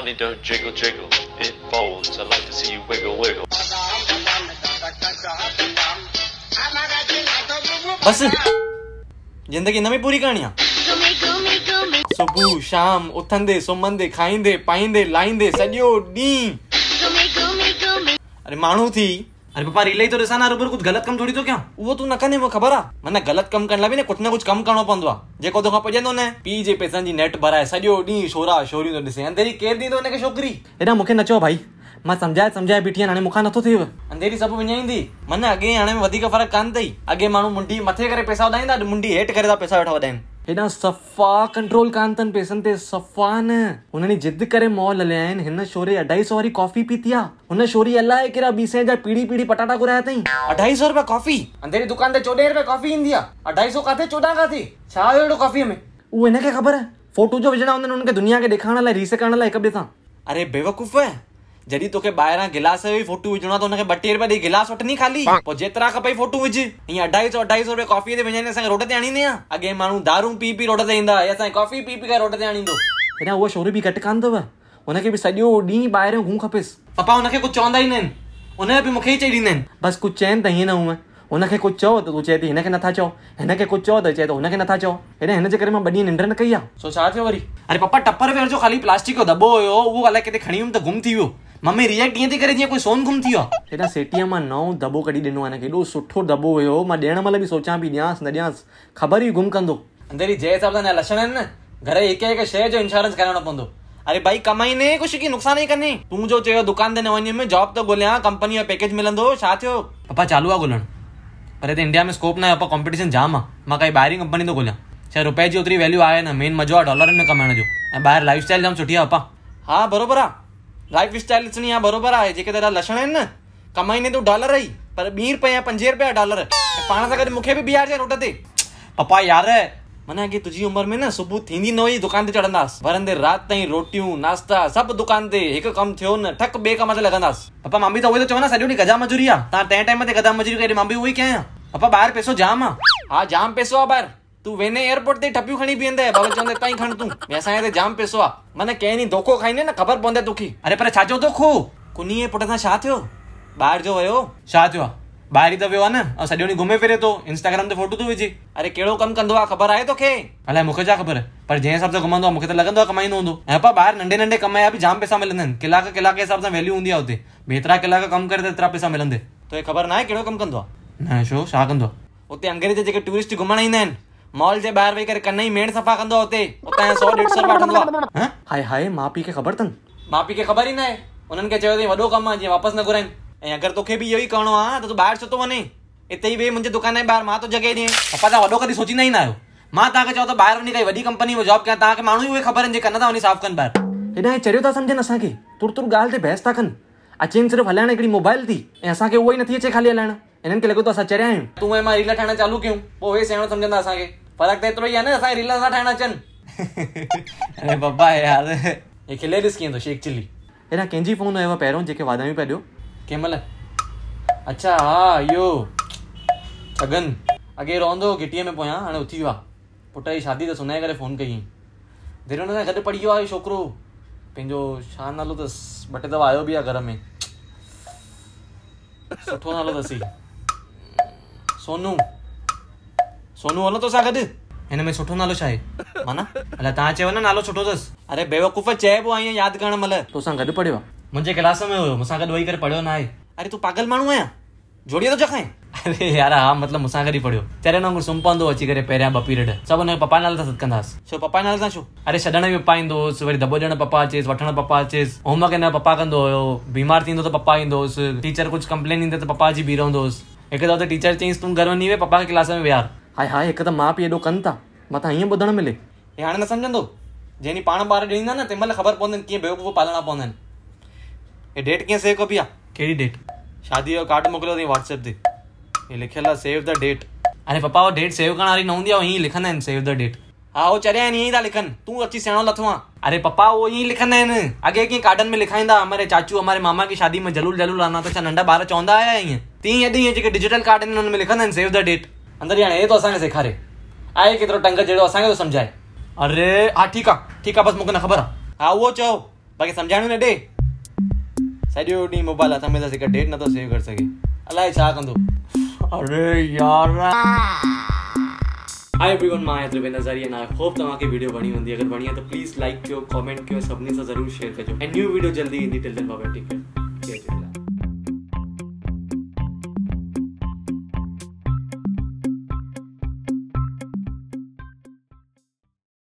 money don't jiggle jiggle, it folds. I'd like to see you wiggle wiggle. बस जिंदगी नवी पूरी कहानियां सुबुह शाम उथंदे सुम्हंदे खाईंदे पाईंदे लाहींदे सॼो ॾींहुं अरे माण्हू थी अरे पुपार इलाही थो ॾिसां रूबर कुझु ग़लति कमु थोरी थो कयां उहो तूं कंदे मूंखे ख़बर आहे माना ग़लति कमु करण लाइ बि न कुझु न कुझु कमु करणो पवंदो आहे जेको तोखे पुॼंदो न पीउ जे पैसनि जी नेट भराए सॼो ॾींहुं छोरा छोरियूं थो ॾिसे अंदेरी केरु ॾींदो छोकिरी हेॾा मूंखे न चओ भई मां सम्झाए समुझाए बीठी आहियां मूंखां नथो थिएव अंधेरी सभु विञाईंदी माना अॻे हाणे वधीक फ़र्क़ु कोन्ह अथई अॻे माण्हू मुंडी मथे करे पैसा वधाईंदा मुंडी हेठि करे था पैसा वठा वधाइनि हेना सफ़ा कंट्रोल कान अथनि पैसनि ते सफ़ा न हुन जिद करे मॉल हलिया आहिनि हिन छोरे अढाई सौ वाली कॉफी पीतिया आहे शोरी अल्लाह अलाए कहिड़ा बीसे जा पीड़ी पीड़ी पटाटा कुराया अथई अढाई सौ रुपया कॉफी अंधेरी दुकान ते चोॾहें रुपए कॉफी ईंदी आहे अढाई सौ किथे चोॾहं किथे छा हुयो कॉफी में में उहो हिनखे ख़बर है फोटो जो भेजना हूंदा उनके दुनिया के ॾेखारण लाइ रीसे करण लाइ हिक ॿिए अरे बेवकूफ़ है जॾहिं तोखे ॿाहिरां गिलास जो ई फोटू विझणो त हुनखे ॿ रुपया ॾेई गिलास वठंदी ख़ाली पोइ जेतिरा खपे फोटू विझ हीअं अढाई सौ अढाई सौ रुपया कॉफी ते विझाईंदे असांखे रोड ते आणींदी आहियां अॻे माण्हू दारू पी पी रोड ते ईंदा असांजी कॉफ़ी पी पी करे रोड ते आणींदो हेॾा उहो शोर बि घटि कान अथव हुनखे बि सॼो ॾींहुं ॿाहिरि गू खपेसि पप्पा हुनखे कुझु चवंदा ई न हुनखे बि मूंखे चई ॾींदा आहिनि बसि कुझु चइनि त हीअं न हूअ हुनखे कुझु चओ तूं चए थी हिन खे नथा चओ हिनखे कुझु चओ त चए थो हुनखे नथा चओ हेॾा हिन करे मां ॿ ॾींहं निंड न कई आहे सो छा थियो वरी अरे पपा टपर वेअर जो ख़ाली प्लास्टिक जो दॿो हुयो उहो अलाए किथे खणी वियुमि त गुम थी मम्मी रिजेक्ट ये थी करे जीअं कोई सोन गुम थी वियो आहे हेॾा सेटीअ मां नओं दॿो कढी ॾिनो आहे सुठो दॿो हुयो मां ॾियण महिल बि सोचां पई ॾियांसि न ॾियांसि ख़बर ई गुम कंदो अंदरि जंहिं हिसाब सां लक्षण आहिनि न घर जे एक हिक शइ जो इंश्योरेंस कराइणो पवंदो अरे भाई कमाई ने कुछ की नुकसान ही करनी तू जो चयो दुकान ते न में जॉब तो ॻोल्हियां कंपनी जो पैकेज मिलंदो छा थियो चालू आहे ॻोल्हण पर हिते इंडिया में स्कोप ना आहे पप्पा कॉम्पिटिशन जाम आहे मां काई ॿाहिरीं कंपनी तो ॻोल्हियां छा रुपए जी ओतिरी वैल्यू आहे न मेन मज़ो आहे डॉलरनि में कमाइण जो ऐं लाइफ स्टाइल जाम सुठी आहे पप्पा लाइफ स्टाइल अचणी आहे बरोबरु आहे जेके तेरा लछण आहिनि न कमाईंदे तूं डॉलर ई पर ॿीं रुपए या पंजे रुपए डॉलर पाण सां गॾु मूंखे बि बीहारजांइ रोड ते पपा यार माना अॻे तुझी उमिरि में न सुबुह थींदी न हुई दुकान ते चढ़ंदासि वरंदे राति ताईं रोटियूं नाश्ता सभु दुकान ते हिकु कमु थियो न ठक ॿिए कम ते लॻंदासि पपा मां बि त तो उहो तो चवां सॼो ॾींहुं गदा मजूरी आहे तव्हां तंहिं टाइम ते गदा मजूरी कई मां बि उहो ई कयां पपा ॿाहिरि पैसो जाम आहे हा जाम पैसो आहे ॿाहिरि तू वेंदे एयरपोर्ट ताईं टपियूं खणी बीहंदे धोको खाईंदे न ख़बर पवंदी तोखे अरे पर छा चओ थोनी पुट सां छा थियो ॿाहिरि जो वियो छा थियो आहे ॿाहिरि ई त वियो आहे न ऐं सॼो ॾींहुं घुमे फिरे थो इंस्टाग्राम ते फोटो तूं विझे अरे कहिड़ो कमु कंदो आहे ख़बर आहे तोखे अलाए मूंखे छा ख़बर पर जंहिं हिसाब सां घुमंदो आहे मूंखे त लॻंदो आहे कमाईंदो हूंदो ऐं पर ॿाहिरि नंढे नंढे कम जा बि जाम पैसा मिलंदा आहिनि कलाक कलाक वैल्यू हूंदी आहे हुते कलाक कमु करे हेतिरा पैसा मिलंदे तोखे ख़बर न आहे कहिड़ो कमु कंदो आहे न छो छा कंदो हुते अंग्रेजी टूरिस्ट घुमण ईंदा आहिनि मॉल जे ॿाहिरि वेही करे कन ई मेण सफ़ा कंदो हुते हुतां सौ सौ ॾेढ वठंदो हाय हाय माउ पीउ खे ख़बर अथनि माउ पीउ खे ख़बर ई न आहे हुननि खे चयो अथई वॾो कमु आहे जीअं वापसि न घुराइनि ऐं अगरि तोखे बि इहो ई करिणो आहे त तूं ॿाहिरि छो थो वञे हिते ई वेही मुंहिंजे दुकान जे ॿाहिरि मां थो जॻहि ॾिए पपा तव्हां वॾो कॾहिं सोचींदा ई न आहियो मां तव्हांखे चओ त ॿाहिरि वञी काई वॾी कंपनी में जॉब कयां तव्हांखे माण्हू ई ख़बर आहिनि जे कंहिं वञी साफ़ कनि ॿाहिरि हेॾा चरियो था सम्झनि असांखे तुर तुर ॻाल्हि ते बहस था कनि अचनि सिर्फ़ु हलाइण हिकिड़ी मोबाइल थी ऐं असांखे उहो ई नथी अचे ख़ाली हलाइणु हिननि खे लॻो चढ़िया आहियूं तूं मां रील ठाहिण चालू कयूं पोइ वेही सहणो सम्झंदा असांखे फ़र्क़ु त एतिरो ई आहे न असांजी रील न ठाहिण अचनि अड़े बाबा हे खिले ॾिसी वेंदो शेक चिली अ पहिरों जेके वाधायूं पिया ॾियो कंहिं महिल अच्छा हा इहो छगन अॻे रहंदो घिटीअ में पोयां हाणे उथी वियो आहे पुट जी शादी त सुञाए करे फ़ोन कई धीरे धीर सां गॾु पढ़ी वियो आहे छोकिरो पंहिंजो छा नालो अथसि ॿ टे दफ़ा आयो बि आहे घर में सुठो नालो सोनू सोनू हलो तो तोसां गॾु हिन में सुठो नालो छा आहे माना तव्हां चयो न नालो सुठो अथसि अरे बेवकूफ़ चइबो आहे यादि करण महिल तोसां गॾु पढ़ियो आहे मुंहिंजे क्लास में हुयो मूंसां वेही करे पढ़ियो नाहे अरे तूं पागल माण्हू आहीं अरे यार मतिलबु मूंसां गॾु ई पढ़ियो चहिरें वांगुरु सुम्ही पवंदो अची करे पहिरियां ॿ पीरियड सभु हुनजे पपा नाले सां सॾु कंदासीं छो पपा नाले सां छो अरे छॾण में पपा ईंदो वरी दॿो ॼण पपा अचेसि वठणु पप्पा अचेसि होमवर्क हिन जो पप्पा कंदो हुओ बीमार थींदो त पपा ईंदो टीचर कुझु कंप्लेन ईंदी त पप्पा जी बीह रहंदो हिकु दफ़ो टीचर चयईंसि तूं घर वञी वेही पप्पा खे क्लास में विहार हाय हाय हिकु दफ़ा माउ पीउ एॾो कनि था मथां ॿुधणु मिले हे हाणे न सम्झंदो जंहिं ॾींहुं पाण ॿार ॾींदा न तंहिं महिल ख़बर पवंदा कीअं ॿियो पालणा पवंदा आहिनि हे डेट कीअं सेव कबी आहे कहिड़ी डेट शादी जो कार्ड मोकिलियो अथई व्हाट्सअप ते हे लिखियलु आहे सेव डेट अरे पप्पा उहा डेट सेव करण वारी न हूंदी आहे हीअं लिखंदा आहिनि सेव द डेट हाँ चले आन यहीं था लिखन तू अच्छी सियाणो लथवा अरे पापा वो यहीं लिखंदा है अगे कहीं कार्डन में लिखाई हमारे चाचू हमारे मामा की शादी में जलूल जलूल आना त तो छा अच्छा नंढा ॿार चवंदा आया है तीअं अॼु ईअं जेके डिजिटल कार्ड आहिनि हुन में लिखंदा सेव द डेट अंदर यहाँ ये तो असा सिखारे आए केतिरो टंग जहिड़ो असा तो समझाए अरे हाँ ठीक है ठीक है बस मूंखे न ख़बर हाँ वो चो बाक़ी समझाण न डे सॼो ॾींहुं मोबाइल हथ में डेट न तो सेव कर सके अलाए छा कंदो अरे यार hi everyone my Triven Najari and I hope तमाके वीडियो बनी होंगी अगर बनी है तो प्लीज लाइक कर कमेंट कर सभी से जरूर शेयर करो एंड न्यू वीडियो जल्दी ईंदी till then bye take care